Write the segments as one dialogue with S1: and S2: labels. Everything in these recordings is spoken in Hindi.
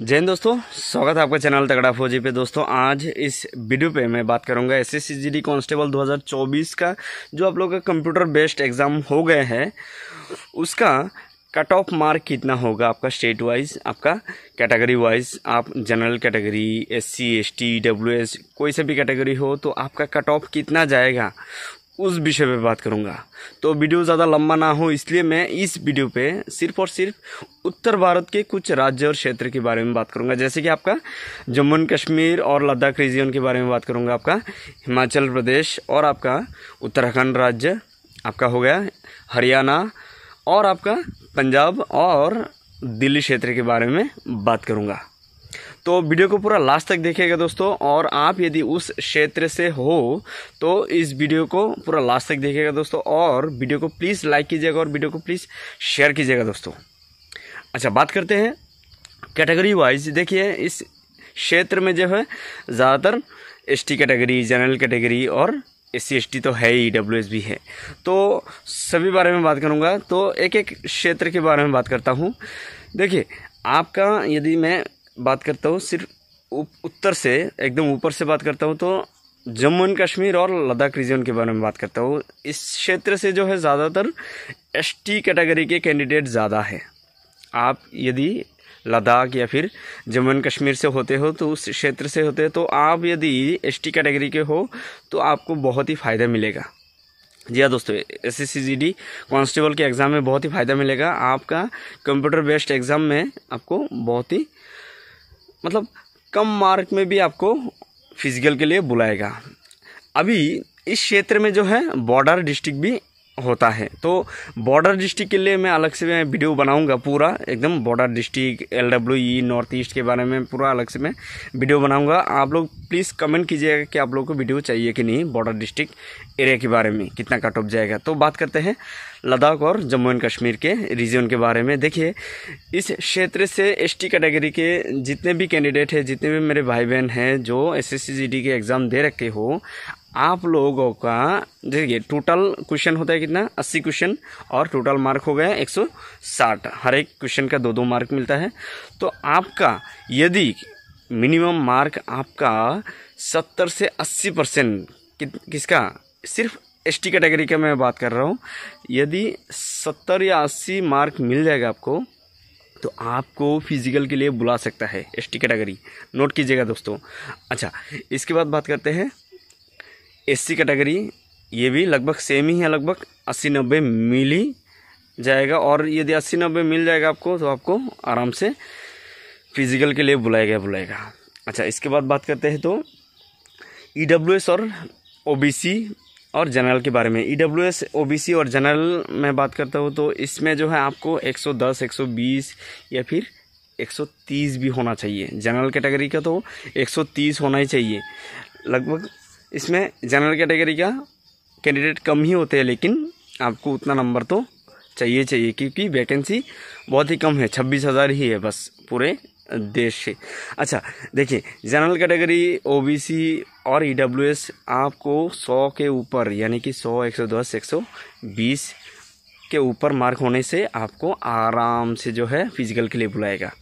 S1: जैन दोस्तों स्वागत है आपका चैनल तगड़ा फौजी पे दोस्तों आज इस वीडियो पे मैं बात करूंगा एस एस सी कांस्टेबल 2024 का जो आप लोग का कंप्यूटर बेस्ड एग्ज़ाम हो गए हैं उसका कट ऑफ मार्क कितना होगा आपका स्टेट वाइज आपका कैटेगरी वाइज आप general category S C S T W S कोई से भी कैटेगरी हो तो आपका कट ऑफ कितना जाएगा उस विषय पे बात करूँगा तो वीडियो ज़्यादा लंबा ना हो इसलिए मैं इस वीडियो पे सिर्फ और सिर्फ उत्तर भारत के कुछ राज्य और क्षेत्र के बारे में बात करूँगा जैसे कि आपका जम्मू एंड कश्मीर और लद्दाख रीजन के बारे में बात करूँगा आपका हिमाचल प्रदेश और आपका उत्तराखंड राज्य आपका हो गया हरियाणा और आपका पंजाब और दिल्ली क्षेत्र के बारे में बात करूँगा तो वीडियो को पूरा लास्ट तक देखिएगा दोस्तों और आप यदि उस क्षेत्र से हो तो इस वीडियो को पूरा लास्ट तक देखिएगा दोस्तों और वीडियो को प्लीज़ लाइक कीजिएगा और वीडियो को प्लीज़ शेयर कीजिएगा दोस्तों अच्छा बात करते हैं कैटेगरी वाइज देखिए इस क्षेत्र में जो है ज़्यादातर S T category general category और एस सी एस टी तो है ही डब्ल्यू एस बी है तो सभी बारे में बात करूँगा तो एक एक क्षेत्र के बारे में बात करता हूँ देखिए आपका यदि मैं बात करता हूँ सिर्फ उत्तर से एकदम ऊपर से बात करता हूँ तो जम्मू एंड कश्मीर और लद्दाख रीजन के बारे में बात करता हूँ इस क्षेत्र से जो है ज़्यादातर एस टी कैटेगरी के कैंडिडेट ज़्यादा है आप यदि लद्दाख या फिर जम्मू एंड कश्मीर से होते हो तो उस क्षेत्र से होते हो तो आप यदि एस टी कैटेगरी के हो तो आपको बहुत ही फ़ायदा मिलेगा जी हाँ दोस्तों S S C G D constable के एग्ज़ाम में बहुत ही फ़ायदा मिलेगा आपका कंप्यूटर बेस्ड एग्ज़ाम में आपको बहुत ही मतलब कम मार्क में भी आपको फिजिकल के लिए बुलाएगा अभी इस क्षेत्र में जो है बॉर्डर डिस्ट्रिक्ट भी होता है तो बॉर्डर डिस्ट्रिक्ट के लिए मैं अलग से मैं वीडियो बनाऊंगा पूरा एकदम border district L W E north east के बारे में पूरा अलग से मैं वीडियो बनाऊंगा आप लोग प्लीज़ कमेंट कीजिएगा कि आप लोग को वीडियो चाहिए कि नहीं बॉर्डर डिस्ट्रिक्ट एरिया के बारे में कितना कट ऑफ जाएगा तो बात करते हैं लद्दाख और जम्मू एंड कश्मीर के रीजन के बारे में देखिए इस क्षेत्र से टी कैटेगरी के जितने भी कैंडिडेट हैं जितने भी मेरे भाई बहन हैं जो एस एस के एग्ज़ाम दे रखे हो आप लोगों का देखिए टोटल क्वेश्चन होता है कितना अस्सी क्वेश्चन और टोटल मार्क हो गया एक सौ साठ हर एक क्वेश्चन का दो दो मार्क मिलता है तो आपका यदि मिनिमम मार्क आपका सत्तर से अस्सी परसेंट कि, किसका सिर्फ एस टी कैटेगरी का मैं बात कर रहा हूँ यदि सत्तर या अस्सी मार्क मिल जाएगा आपको तो आपको फिजिकल के लिए बुला सकता है एस टी कैटेगरी नोट कीजिएगा दोस्तों अच्छा इसके बाद बात करते हैं एससी कैटेगरी ये भी लगभग सेम ही है लगभग अस्सी नब्बे मिल ही जाएगा और यदि अस्सी नब्बे मिल जाएगा आपको तो आपको आराम से फिजिकल के लिए बुलाएगा बुलाएगा अच्छा इसके बाद बात करते हैं तो ई e और ओ और जनरल के बारे में E W S O B C और जनरल में बात करता हूँ तो इसमें जो है आपको 110 120 या फिर 130 भी होना चाहिए जनरल कैटेगरी का तो 130 होना ही चाहिए लगभग इसमें जनरल कैटेगरी का कैंडिडेट कम ही होते हैं लेकिन आपको उतना नंबर तो चाहिए चाहिए क्योंकि वैकेंसी बहुत ही कम है छब्बीस हज़ार ही है बस पूरे देश से अच्छा देखिए जनरल कैटेगरी ओबीसी और ईडब्ल्यूएस e आपको सौ के ऊपर यानी कि सौ एक सौ दस एक सौ बीस के ऊपर मार्क होने से आपको आराम से जो है फिजिकल के लिए बुलाएगा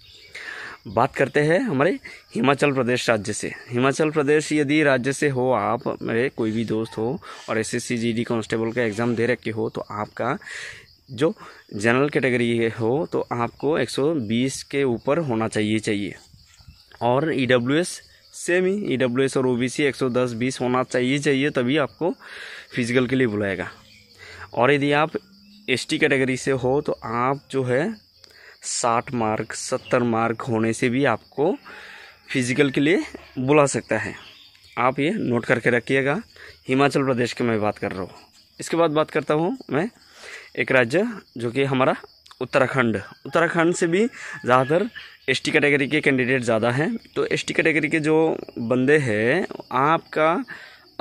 S1: बात करते हैं हमारे हिमाचल प्रदेश राज्य से हिमाचल प्रदेश यदि राज्य से हो आप मेरे कोई भी दोस्त हो और एस एस कांस्टेबल का एग्ज़ाम दे रखे हो तो आपका जो जनरल कैटेगरी हो तो आपको 120 के ऊपर होना चाहिए चाहिए और ई e सेम ही ई e और ओ बी सी एक होना चाहिए चाहिए तभी आपको फिजिकल के लिए बुलाएगा और यदि आप एसटी कैटेगरी से हो तो आप जो है साठ मार्क सत्तर मार्क होने से भी आपको फिजिकल के लिए बुला सकता है आप ये नोट करके रखिएगा हिमाचल प्रदेश के मैं बात कर रहा हूँ इसके बाद बात करता हूँ मैं एक राज्य जो कि हमारा उत्तराखंड उत्तराखंड से भी ज़्यादातर एस टी कैटेगरी के कैंडिडेट ज़्यादा हैं तो एस टी कैटेगरी के जो बंदे हैं आपका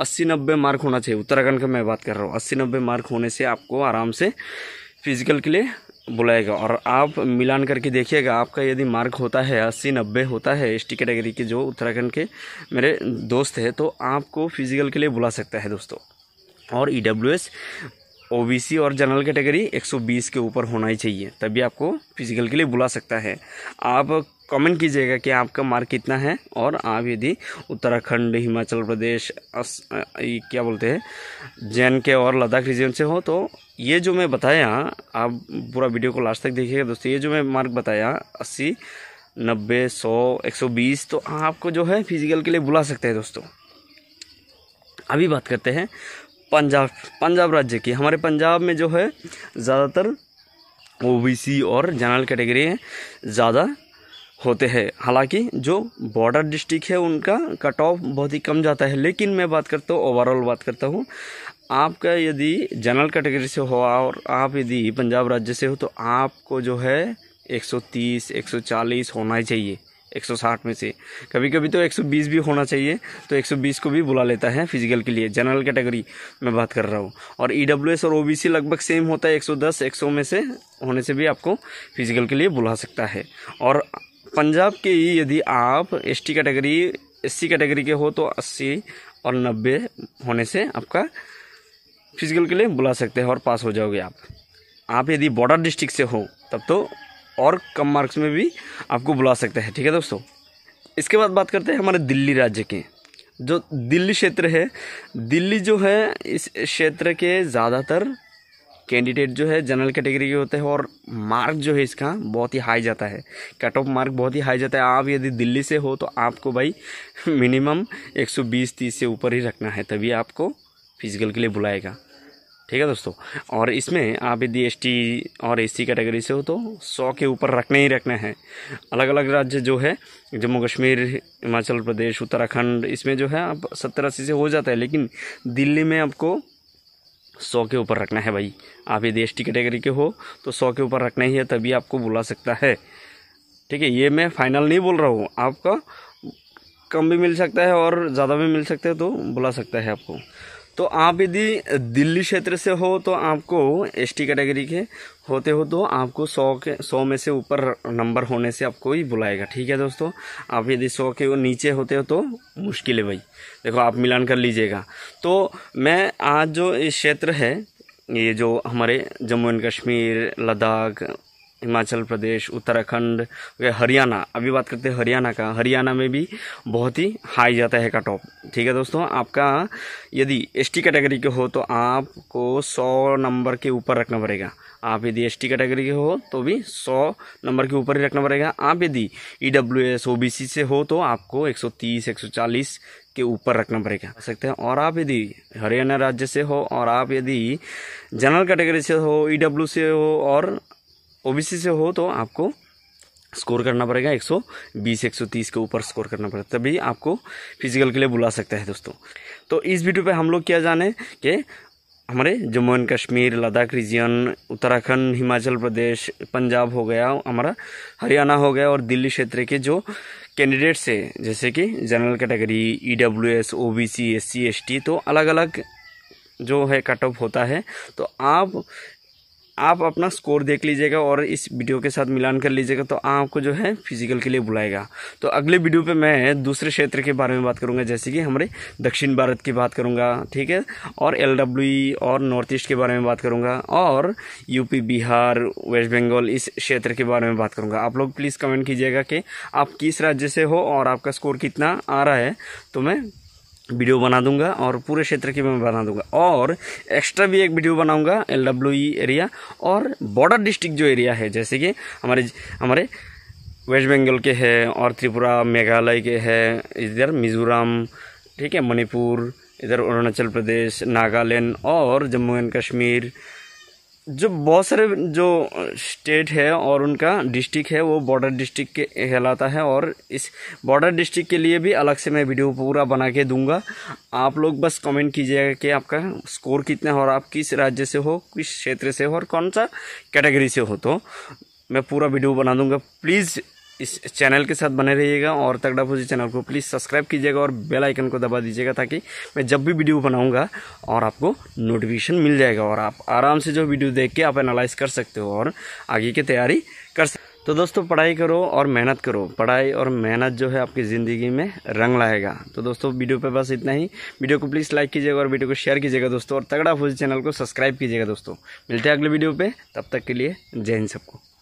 S1: अस्सी नब्बे मार्क होना चाहिए उत्तराखंड का मैं बात कर रहा हूँ अस्सी नब्बे मार्क होने से आपको आराम से फिजिकल के लिए बुलाएगा और आप मिलान करके देखिएगा आपका यदि मार्क होता है अस्सी नब्बे होता है एस टी कैटेगरी के जो उत्तराखंड के मेरे दोस्त है तो आपको फिजिकल के लिए बुला सकता है दोस्तों और ई डब्ल्यू एस ओबीसी और जनरल कैटेगरी 120 के ऊपर होना ही चाहिए तभी आपको फिजिकल के लिए बुला सकता है आप कमेंट कीजिएगा कि आपका मार्क कितना है और आप यदि उत्तराखंड हिमाचल प्रदेश अस, क्या बोलते हैं जैन के और लद्दाख रीजन से हो तो ये जो मैं बताया आप पूरा वीडियो को लास्ट तक देखिएगा दोस्तों ये जो मैं मार्क बताया अस्सी नब्बे सौ एक सौ बीस तो आपको जो है फिजिकल के लिए बुला सकते हैं दोस्तों अभी बात करते हैं पंजाब पंजाब राज्य की हमारे पंजाब में जो है ज़्यादातर ओबीसी और जनरल कैटेगरी ज़्यादा होते हैं हालांकि जो बॉर्डर डिस्ट्रिक्ट है उनका कट ऑफ बहुत ही कम जाता है लेकिन मैं बात करता हूँ ओवरऑल बात करता हूँ आपका यदि जनरल कैटेगरी से हो और आप यदि पंजाब राज्य से हो तो आपको जो है 130 140 होना ही चाहिए 160 में से कभी कभी तो 120 भी होना चाहिए तो 120 को भी बुला लेता है फिजिकल के लिए जनरल कैटेगरी में बात कर रहा हूँ और ई e और ओ लगभग सेम होता है 110 100 में से होने से भी आपको फिजिकल के लिए बुला सकता है और पंजाब के ही यदि आप एस कैटेगरी एस कैटेगरी के हो तो अस्सी और नब्बे होने से आपका फिजिकल के लिए बुला सकते हैं और पास हो जाओगे आप आप यदि बॉर्डर डिस्ट्रिक्ट से हो तब तो और कम मार्क्स में भी आपको बुला सकते हैं ठीक है दोस्तों इसके बाद बात करते हैं हमारे दिल्ली राज्य के जो दिल्ली क्षेत्र है दिल्ली जो है इस क्षेत्र के ज़्यादातर कैंडिडेट जो है जनरल कैटेगरी के होते हैं और मार्क जो है इसका बहुत ही हाई जाता है कट ऑफ मार्क बहुत ही हाई जाता है आप यदि दिल्ली से हो तो आपको भाई मिनिमम 120 सौ से ऊपर ही रखना है तभी आपको फिजिकल के लिए बुलाएगा ठीक है दोस्तों और इसमें आप यदि एस टी और एस सी कैटेगरी से हो तो सौ के ऊपर रखने ही रखने हैं अलग अलग राज्य जो है जम्मू कश्मीर हिमाचल प्रदेश उत्तराखंड इसमें जो है आप सत्तर अस्सी से हो जाता है लेकिन दिल्ली में आपको सौ के ऊपर रखना है भाई आप यदि एस टी कैटेगरी के हो तो सौ के ऊपर रखना ही है तभी आपको बुला सकता है ठीक है ये मैं फाइनल नहीं बोल रहा हूँ आपका कम भी मिल सकता है और ज़्यादा भी मिल सकता है तो बुला सकता है आपको तो आप यदि दिल्ली क्षेत्र से हो तो आपको एसटी कैटेगरी के होते हो तो आपको सौ के सौ में से ऊपर नंबर होने से आपको ही बुलाएगा ठीक है दोस्तों आप यदि सौ के नीचे होते हो तो मुश्किल है भाई देखो आप मिलान कर लीजिएगा तो मैं आज जो ये क्षेत्र है ये जो हमारे जम्मू एंड कश्मीर लद्दाख हिमाचल प्रदेश उत्तराखंड हरियाणा अभी बात करते हैं हरियाणा का हरियाणा में भी बहुत ही हाई जाता है कट ऑफ ठीक है दोस्तों आपका यदि एसटी कैटेगरी के हो तो आपको सौ नंबर के ऊपर रखना पड़ेगा आप यदि एस टी कैटेगरी के हो तो भी सौ नंबर के ऊपर ही रखना पड़ेगा आप यदि E W S O B C से हो तो आपको एक सौ तीस एक सौ चालीस के ऊपर रखना पड़ेगा सकते हैं और आप यदि हरियाणा राज्य से हो और आप यदि जनरल कैटेगरी से हो ई e डब्ल्यू से हो और ओबीसी से हो तो आपको स्कोर करना पड़ेगा 120 130 के ऊपर स्कोर करना पड़ेगा तभी आपको फिजिकल के लिए बुला सकता है दोस्तों तो इस वीडियो पे हम लोग क्या जाने कि हमारे जम्मू एंड कश्मीर लद्दाख रीजन उत्तराखंड हिमाचल प्रदेश पंजाब हो गया हमारा हरियाणा हो गया और दिल्ली क्षेत्र के जो कैंडिडेट्स है जैसे कि general category E W S O B C S C S T तो अलग अलग जो है कट ऑफ होता है तो आप आप अपना स्कोर देख लीजिएगा और इस वीडियो के साथ मिलान कर लीजिएगा तो आपको जो है फिजिकल के लिए बुलाएगा तो अगले वीडियो पे मैं दूसरे क्षेत्र के बारे में बात करूँगा जैसे कि हमारे दक्षिण भारत की बात करूँगा ठीक है और एल e और नॉर्थ ईस्ट के बारे में बात करूँगा और यूपी बिहार वेस्ट बंगाल इस क्षेत्र के बारे में बात करूँगा आप लोग प्लीज़ कमेंट कीजिएगा कि आप किस राज्य से हो और आपका स्कोर कितना आ रहा है तो मैं वीडियो बना दूंगा और पूरे क्षेत्र की मैं बना दूंगा और एक्स्ट्रा भी एक वीडियो बनाऊंगा एल डब्ल्यू ई एरिया और बॉर्डर डिस्ट्रिक्ट जो एरिया है जैसे कि हमारे हमारे वेस्ट बंगाल के है और त्रिपुरा मेघालय के है इधर मिजोरम ठीक है मणिपुर इधर अरुणाचल प्रदेश नागालैंड और जम्मू एंड कश्मीर जो बहुत सारे जो स्टेट है और उनका डिस्ट्रिक्ट है वो बॉर्डर डिस्ट्रिक्ट के कहलाता है और इस बॉर्डर डिस्ट्रिक्ट के लिए भी अलग से मैं वीडियो पूरा बना के दूंगा आप लोग बस कमेंट कीजिएगा कि आपका स्कोर कितना हो और आप किस राज्य से हो किस क्षेत्र से हो और कौन सा कैटेगरी से हो तो मैं पूरा वीडियो बना दूंगा प्लीज़ इस चैनल के साथ बने रहिएगा और तगड़ा फौजी चैनल को प्लीज़ सब्सक्राइब कीजिएगा और बेल आइकन को दबा दीजिएगा ताकि मैं जब भी वीडियो बनाऊंगा और आपको नोटिफिकेशन मिल जाएगा और आप आराम से जो वीडियो देख के आप एनालाइज कर सकते हो और आगे की तैयारी कर सकते तो दोस्तों पढ़ाई करो और मेहनत करो पढ़ाई और मेहनत जो है आपकी ज़िंदगी में रंग लाएगा तो दोस्तों वीडियो पे बस इतना ही वीडियो को प्लीज़ लाइक कीजिएगा और वीडियो को शेयर कीजिएगा दोस्तों और तगड़ा फौजी चैनल को सब्सक्राइब कीजिएगा दोस्तों मिलते हैं अगले वीडियो पे तब तक के लिए जय हिंद सबको